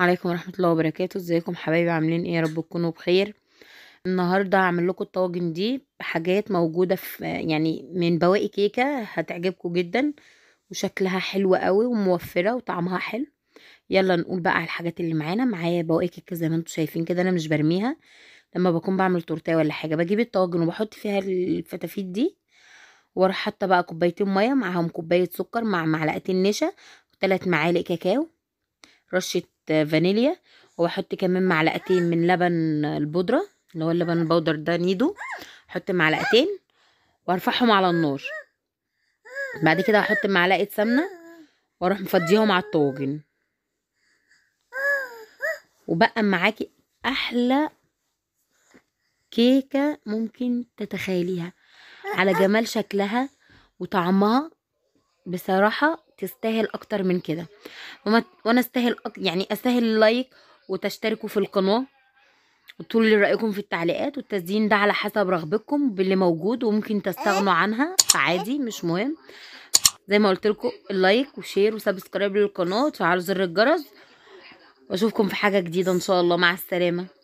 عليكم ورحمة الله وبركاته ازيكم حبايبي عاملين ايه يا رب تكونوا بخير النهاردة هعمل لكم الطواجن دي بحاجات موجودة في يعني من بواقي كيكة هتعجبكم جدا وشكلها حلو قوي وموفرة وطعمها حلو يلا نقول بقى على الحاجات اللي معانا معايا بواقي كيكة زي ما انتم شايفين كده انا مش برميها لما بكون بعمل تورتايه ولا حاجة بجيب الطواجن وبحط فيها الفتافيت دي واروح حاطه بقى كوبايتين ميه معاهم كوبايه سكر مع معلقتين نشا وثلاث معالق كاكاو رشه فانيليا واحط كمان معلقتين من لبن البودرة اللي هو اللبن البودر ده نيدو احط معلقتين وارفعهم على النار بعد كده احط معلقة سمنة واروح مفضيهم على الطواجن وبقى معاكي احلى كيكة ممكن تتخيليها على جمال شكلها وطعمها بصراحة تستاهل اكتر من كده وما وانا استاهل يعني استاهل اللايك وتشتركوا في القناه وتقولوا لي رايكم في التعليقات والتزيين ده على حسب رغبتكم باللي موجود وممكن تستغنوا عنها عادي مش مهم زي ما قلت لكم اللايك وشير وسبسكرايب للقناه وتفعلوا زر الجرس واشوفكم في حاجه جديده ان شاء الله مع السلامه